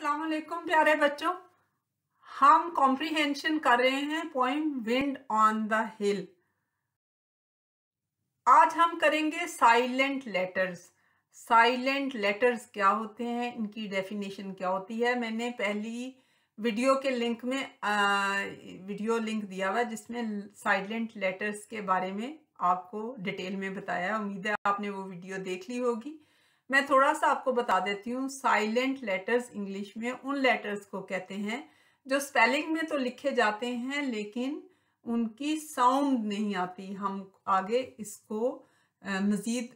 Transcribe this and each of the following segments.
अस्सलाम वालेकुम प्यारे बच्चों हम कॉम्प्रिहेंशन कर रहे हैं poem wind on the hill आज हम करेंगे साइलेंट लेटर्स साइलेंट लेटर्स क्या होते हैं इनकी डेफिनेशन क्या होती है मैंने पहली वीडियो के लिंक में आ, वीडियो लिंक दिया हुआ जिसमें साइलेंट लेटर्स के बारे में आपको डिटेल में बताया उम्मीद है आपने वो वीडियो देख ली होगी मैं थोड़ा सा आपको बता देती हूँ साइलेंट लेटर्स इंग्लिश में उन लेटर्स को कहते हैं जो स्पेलिंग में तो लिखे जाते हैं लेकिन उनकी साउंड नहीं आती हम आगे इसको मज़ीद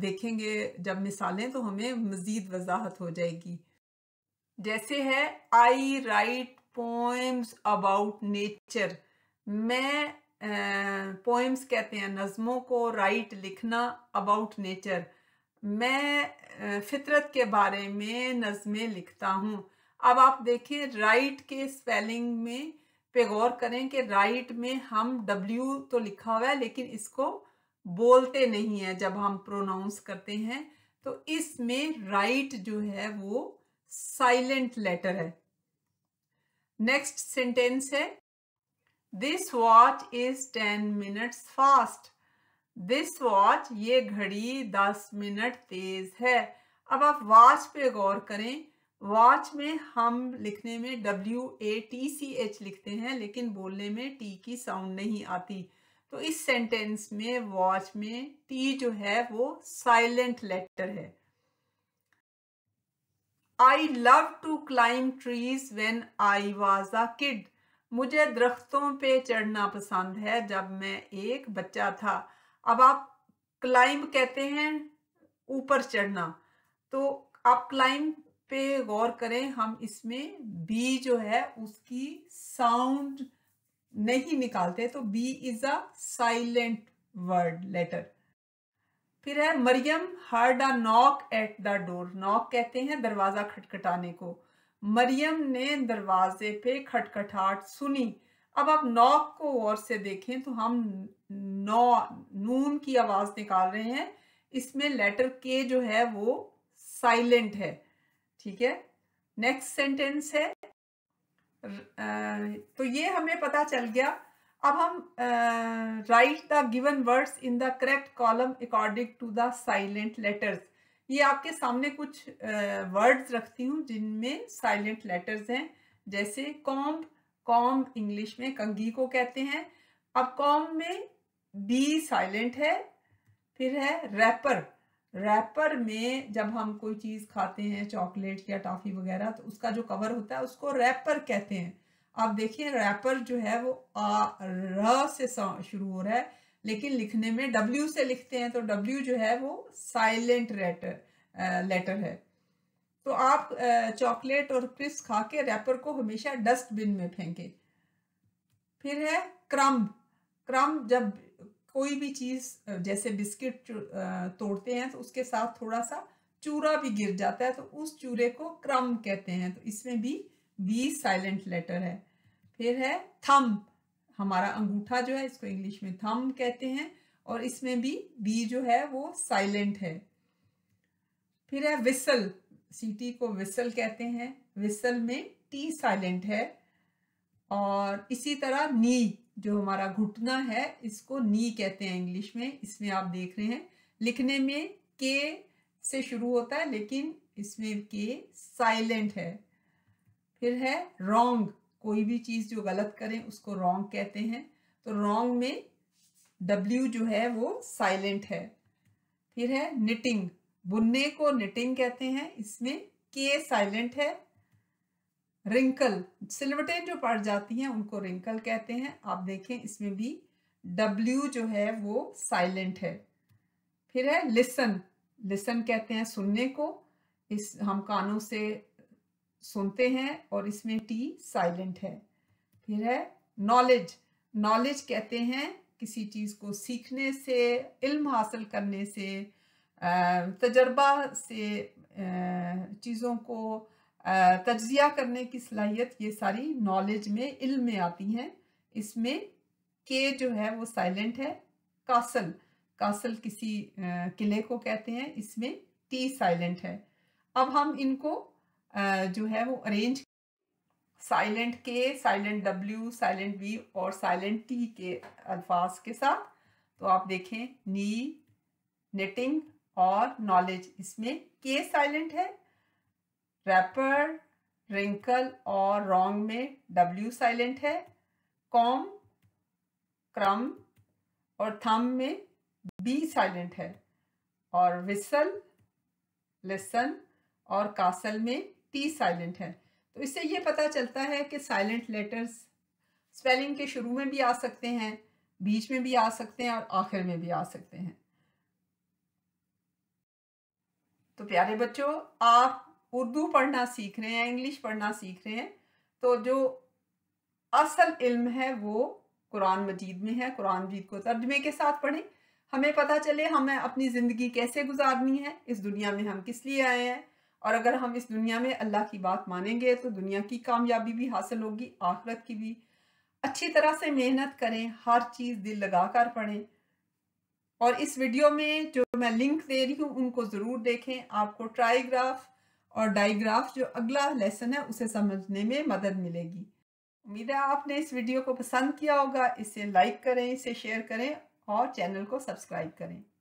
देखेंगे जब मिसालें तो हमें मज़ीद वजाहत हो जाएगी जैसे है I write poems about nature मैं पोएम्स कहते हैं नज़मों को राइट लिखना अबाउट नेचर मैं फितरत के बारे में नज़में लिखता हूँ अब आप देखिए राइट के स्पेलिंग में पे गौर करें कि राइट में हम डब्ल्यू तो लिखा हुआ है लेकिन इसको बोलते नहीं है जब हम प्रोनाउंस करते हैं तो इसमें राइट जो है वो साइलेंट लेटर है नेक्स्ट सेंटेंस है this watch is ten minutes fast this watch ये घड़ी दस मिनट तेज है अब आप वॉच पे गौर करें वॉच में हम लिखने में W A T C H लिखते हैं लेकिन बोलने में टी की साउंड नहीं आती तो इस सेंटेंस में वॉच में टी जो है वो साइलेंट लेटर है I love to climb trees when I was a kid मुझे दरख्तों पे चढ़ना पसंद है जब मैं एक बच्चा था अब आप क्लाइम कहते हैं ऊपर चढ़ना तो आप क्लाइम पे गौर करें हम इसमें बी जो है उसकी साउंड नहीं निकालते तो B is a silent word letter फिर है Mariam heard a knock at the door knock कहते हैं दरवाजा खटखटाने को मरियम ने दरवाजे पे खटखटाहट सुनी अब आप नॉक को और से देखें तो हम नौ नून की आवाज निकाल रहे हैं इसमें लेटर के जो है वो साइलेंट है ठीक है नेक्स्ट सेंटेंस है तो ये हमें पता चल गया अब हम write the given words in the correct column according to the silent letters ये आपके सामने कुछ वर्ड्स uh, रखती हूँ जिनमें साइलेंट लेटर्स हैं जैसे कॉम्ब कॉम इंग्लिश में कंगी को कहते हैं अब कॉम में बी साइलेंट है फिर है रैपर रैपर में जब हम कोई चीज़ खाते हैं चॉकलेट या टॉफ़ी वगैरह तो उसका जो कवर होता है उसको रैपर कहते हैं आप देखिए रैपर जो है वो आ र से शुरू हो रहा है लेकिन लिखने में डब्ल्यू से लिखते हैं तो डब्ल्यू जो है वो साइलेंट लेटर लेटर है तो आप चॉकलेट और क्रिस्प खा के रैपर को हमेशा डस्टबिन में फेंकें फिर है क्रम्ब क्रम्ब जब कोई भी चीज़ जैसे बिस्किट तोड़ते हैं तो उसके साथ थोड़ा सा चूरा भी गिर जाता है तो उस चूरे को क्रम कहते हैं तो इसमें भी बी साइलेंट लेटर है फिर है थम हमारा अंगूठा जो है इसको इंग्लिश में थम कहते हैं और इसमें भी बी जो है वो साइलेंट है फिर है विसल सीटी को विसल कहते हैं विसल में टी साइलेंट है और इसी तरह नी जो हमारा घुटना है इसको नी कहते हैं इंग्लिश में इसमें आप देख रहे हैं लिखने में के से शुरू होता है लेकिन इसमें के साइलेंट है फिर है रोंग कोई भी चीज़ जो गलत करें उसको रोंग कहते हैं तो रोंग में डब्ल्यू जो है वो साइलेंट है फिर है निटिंग बुनने को निटिंग कहते हैं इसमें के साइलेंट है रिंकल सिलवटे जो पड़ जाती हैं उनको रिंकल कहते हैं आप देखें इसमें भी डब्ल्यू जो है वो साइलेंट है फिर है लिसन लिसन कहते हैं सुनने को इस हम कानों से सुनते हैं और इसमें टी साइलेंट है फिर है नॉलेज नॉलेज कहते हैं किसी चीज़ को सीखने से इल्म हासिल करने से तजर्बा से चीज़ों को तजिया करने की सलाहियत ये सारी नॉलेज में इल्म में आती हैं इसमें के जो है वो साइलेंट है कासल कासल किसी किले को कहते हैं इसमें टी साइलेंट है अब हम इनको जो है वो arrange silent K silent W silent V और साइलेंट टी के अल्फाज के साथ तो आप देखें नी नेटिंग और नॉलेज इसमें के साइलेंट है रैपर रिंकल और रॉन्ग में डब्ल्यू साइलेंट है कॉम क्रम और थम में बी साइलेंट है और विसल लेसन और कासल में टी साइलेंट है तो इससे ये पता चलता है कि साइलेंट लेटर्स स्पेलिंग के शुरू में भी आ सकते हैं बीच में भी आ सकते हैं और आखिर में भी आ सकते हैं तो प्यारे बच्चों आप उर्दू पढ़ना सीख रहे हैं इंग्लिश पढ़ना सीख रहे हैं तो जो असल इल्म है वो कुरान मजीद में है कुरान मजीद को तर्जमे के साथ पढ़ें हमें पता चले हमें अपनी ज़िंदगी कैसे गुजारनी है इस दुनिया में हम किस लिए आए हैं और अगर हम इस दुनिया में अल्लाह की बात मानेंगे तो दुनिया की कामयाबी भी हासिल होगी आखरत की भी अच्छी तरह से मेहनत करें हर चीज़ दिल लगा कर पढ़ें और इस वीडियो में जो मैं लिंक दे रही हूँ उनको ज़रूर देखें आपको ट्राईग्राफ और डाइग्राफ जो अगला लेसन है उसे समझने में मदद मिलेगी उम्मीद है आपने इस वीडियो को पसंद किया होगा इसे लाइक करें इसे शेयर करें और चैनल को सब्सक्राइब करें